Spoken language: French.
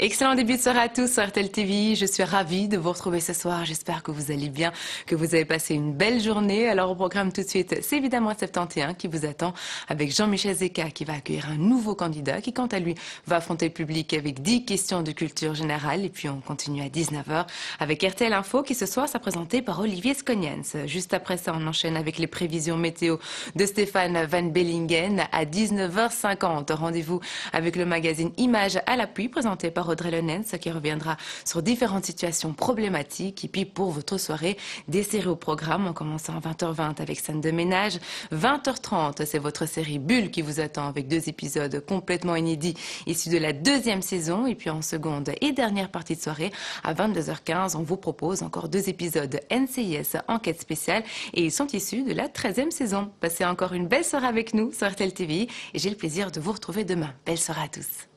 Excellent début de soirée à tous sur RTL TV. Je suis ravie de vous retrouver ce soir. J'espère que vous allez bien, que vous avez passé une belle journée. Alors au programme tout de suite, c'est évidemment 71 qui vous attend avec Jean-Michel Zeka qui va accueillir un nouveau candidat qui quant à lui va affronter le public avec 10 questions de culture générale. Et puis on continue à 19h avec RTL Info qui ce soir sera présenté par Olivier Sconiens. Juste après ça, on enchaîne avec les prévisions météo de Stéphane Van Bellingen à 19h50. Rendez-vous avec le magazine Images à l'appui présenté par Audrey Lenens qui reviendra sur différentes situations problématiques. Et puis pour votre soirée, des séries au programme en commençant à 20h20 avec scène de ménage. 20h30, c'est votre série Bulle qui vous attend avec deux épisodes complètement inédits issus de la deuxième saison. Et puis en seconde et dernière partie de soirée, à 22h15, on vous propose encore deux épisodes NCIS Enquête spéciale et ils sont issus de la 13e saison. Passez encore une belle soirée avec nous sur RTL TV et j'ai le plaisir de vous retrouver demain. Belle soirée à tous.